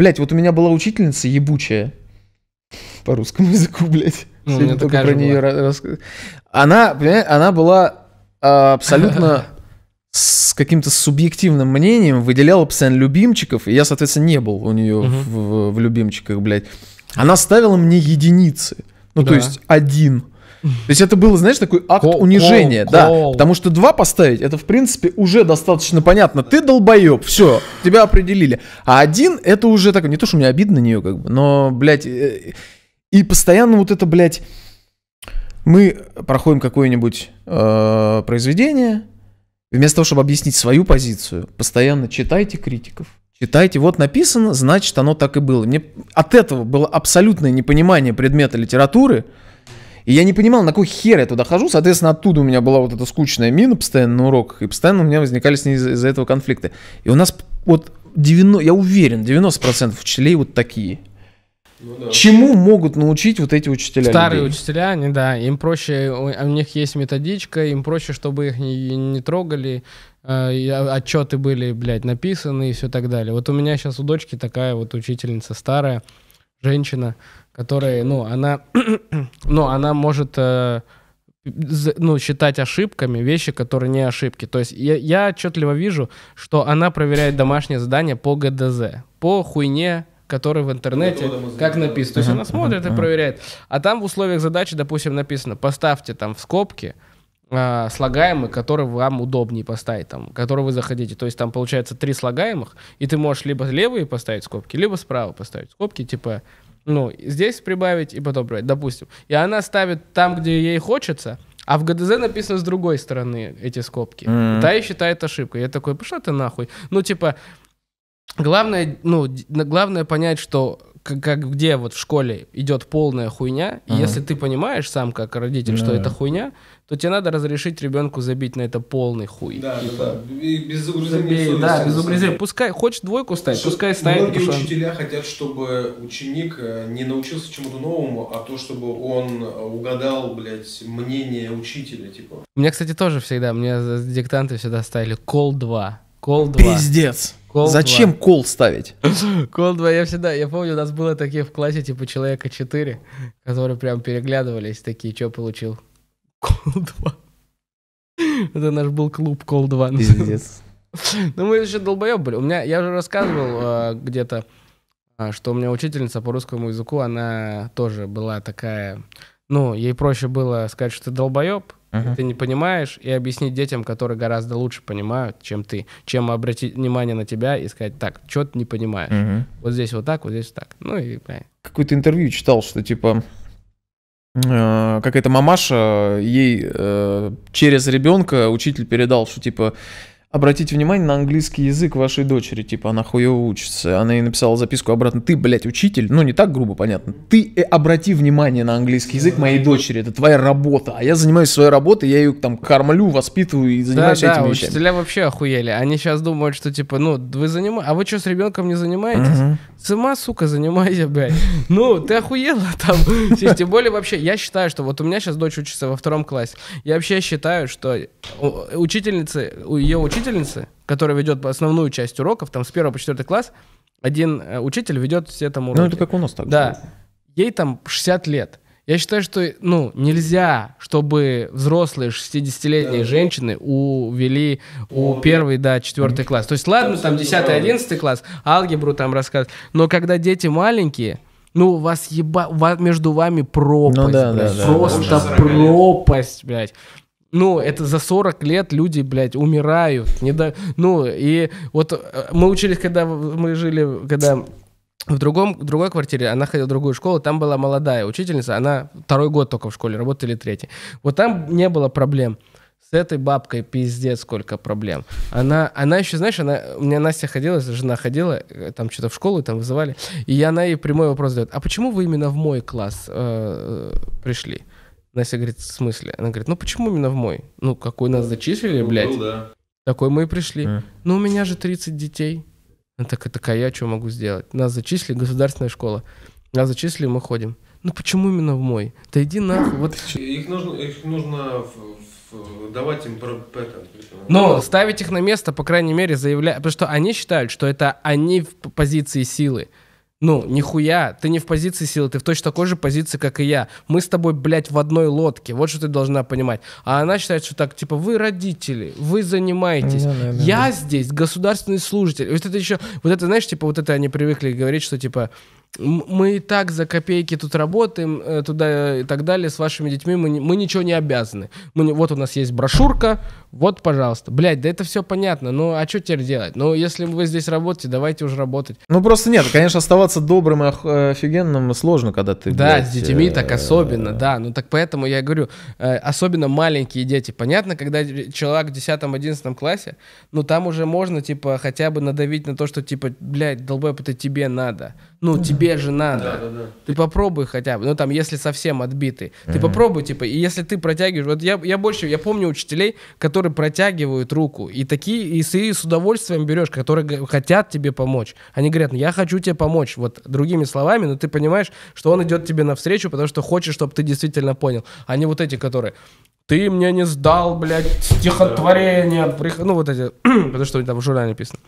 Блять, вот у меня была учительница ебучая по русскому языку, блядь. Ну, Сегодня только про нее рас... Она, понимаешь, она была а, абсолютно с каким-то субъективным мнением, выделяла постоянно любимчиков, и я, соответственно, не был у нее в, любимчиках, блядь. Она ставила мне единицы. Ну, то есть один. То есть это было, знаешь, такой акт кол, унижения, кол, да. Кол. Потому что два поставить, это, в принципе, уже достаточно понятно. Ты долбоеб, все, тебя определили. А один, это уже так, не то, что мне обидно на нее, как бы, но, блядь, э, и постоянно вот это, блядь, мы проходим какое-нибудь э, произведение, вместо того, чтобы объяснить свою позицию, постоянно читайте критиков. Читайте, вот написано, значит, оно так и было. Мне от этого было абсолютное непонимание предмета литературы, и я не понимал, на какой хер я туда хожу. Соответственно, оттуда у меня была вот эта скучная мина постоянно на уроках. И постоянно у меня возникали с ней из-за из этого конфликты. И у нас вот 90, я уверен, 90% учителей вот такие. Ну, да. Чему могут научить вот эти учителя? Старые людей? учителя, они, да, им проще, у, у них есть методичка, им проще, чтобы их не, не трогали, э, отчеты были, блядь, написаны и все так далее. Вот у меня сейчас у дочки такая вот учительница старая, женщина, которые, ну, она, ну, она может э, ну, считать ошибками вещи, которые не ошибки. То есть я, я отчетливо вижу, что она проверяет домашнее задание по ГДЗ, по хуйне, которая в интернете, как написано. То есть она смотрит и проверяет. А там в условиях задачи, допустим, написано, поставьте там в скобки, э, а, слагаемый, который вам удобнее поставить, там, который вы захотите. То есть там получается три слагаемых, и ты можешь либо левые поставить скобки, либо справа поставить скобки, типа ну, здесь прибавить и потом прибавить, допустим. И она ставит там, где ей хочется, а в ГДЗ написано с другой стороны эти скобки. Mm-hmm. Та и считает ошибкой. Я такой, пошла ты нахуй. Ну, типа, главное, ну, главное понять, что как, как где вот в школе идет полная хуйня, ага. и если ты понимаешь сам как родитель, да. что это хуйня, то тебе надо разрешить ребенку забить на это полный хуй. Да, типа, да, да. И без угрызения Да, без угрызения. Пускай хочет двойку ставить, что, пускай ставит. Многие пишет. учителя хотят, чтобы ученик э, не научился чему-то новому, а то, чтобы он э, угадал, блядь, мнение учителя, типа. У меня, кстати, тоже всегда, мне диктанты всегда ставили кол 2. Кол 2. Пиздец. Кол Зачем кол ставить? Кол 2, я всегда, я помню, у нас было такие в классе, типа, человека 4, которые прям переглядывались, такие, что получил? Кол 2. Это наш был клуб Кол 2. Пиздец. Ну, мы еще долбоеб были. У меня, я уже рассказывал а, где-то, а, что у меня учительница по русскому языку, она тоже была такая... Ну, ей проще было сказать, что ты долбоеб, Uh-huh. Ты не понимаешь, и объяснить детям, которые гораздо лучше понимают, чем ты, чем обратить внимание на тебя и сказать, так, что ты не понимаешь. Uh-huh. Вот здесь вот так, вот здесь вот так. Ну и, блин. Какое-то интервью читал, что типа э, какая-то мамаша, ей э, через ребенка учитель передал, что типа обратите внимание на английский язык вашей дочери, типа, она хуево учится. Она ей написала записку обратно, ты, блядь, учитель, ну не так грубо, понятно, ты э, обрати внимание на английский язык моей дочери, это твоя работа, а я занимаюсь своей работой, я ее там кормлю, воспитываю и занимаюсь да, этими да, вещами. учителя вообще охуели, они сейчас думают, что типа, ну, вы занимаетесь, а вы что, с ребенком не занимаетесь? Угу. Сама, сука, занимайся, блядь. Ну, ты охуела там. Тем более вообще, я считаю, что вот у меня сейчас дочь учится во втором классе, я вообще считаю, что учительницы, ее учитель учительницы, которая ведет основную часть уроков, там с 1 по 4 класс, один э, учитель ведет все там уроки. Ну, это как у нас так. Да. Же. Ей там 60 лет. Я считаю, что ну, нельзя, чтобы взрослые 60-летние да. женщины увели у О, первый, да, четвертый класс. То есть, ладно, там 10-11 класс, алгебру там рассказывать. Но когда дети маленькие, ну, у вас еба... между вами пропасть, ну, да, блядь. Да, да, Просто да, пропасть, блядь. Ну, это за 40 лет люди, блядь, умирают. Не до... Ну, и вот э, мы учились, когда мы жили, когда в другом, другой квартире, она ходила в другую школу, там была молодая учительница, она второй год только в школе, работали третий. Вот там не было проблем. С этой бабкой пиздец сколько проблем. Она, она еще, знаешь, она, у меня Настя ходила, жена ходила, э, там что-то в школу там вызывали, и она ей прямой вопрос задает, а почему вы именно в мой класс э, пришли? Настя говорит, в смысле? Она говорит, ну почему именно в мой? Ну, какой нас зачислили, ну, блядь? Ну, да. Такой мы и пришли. А. Ну, у меня же 30 детей. Она такая, такая, я что могу сделать? Нас зачислили, государственная школа. Нас зачислили, мы ходим. Ну почему именно в мой? Да иди нахуй. Вот. Их нужно, их нужно давать им про, это. Но ставить их на место, по крайней мере, заявлять. Потому что они считают, что это они в позиции силы. Ну, нихуя, ты не в позиции силы, ты в точно такой же позиции, как и я. Мы с тобой, блядь, в одной лодке. Вот что ты должна понимать. А она считает, что так, типа, вы родители, вы занимаетесь. Да, да, да, я да. здесь государственный служитель. Вот это еще, вот это, знаешь, типа, вот это они привыкли говорить, что, типа, мы и так за копейки тут работаем, э, туда и так далее, с вашими детьми мы, мы ничего не обязаны. Мы, вот у нас есть брошюрка, вот, пожалуйста. Блядь, да это все понятно, ну а что теперь делать? Ну, если вы здесь работаете, давайте уже работать. Ну, просто нет, конечно, оставаться добрым и э, офигенным сложно, когда ты, Да, блядь, с детьми так э, особенно, да, ну так поэтому я говорю, особенно маленькие дети. Понятно, когда человек в 10-11 классе, ну там уже можно, типа, хотя бы надавить на то, что, типа, блядь, долбоеб, это тебе надо. Ну, ну тебе тебе же надо. Да, да, да. Ты попробуй хотя бы, ну там, если совсем отбитый. Ты mm-hmm. попробуй, типа, и если ты протягиваешь, вот я, я больше, я помню учителей, которые протягивают руку, и такие, и ты с удовольствием берешь, которые хотят тебе помочь. Они говорят, «Ну, я хочу тебе помочь, вот другими словами, но ты понимаешь, что он идет тебе навстречу, потому что хочет, чтобы ты действительно понял. А не вот эти, которые, ты мне не сдал, блядь, стихотворение. Ну, вот эти, потому что там в журнале написано.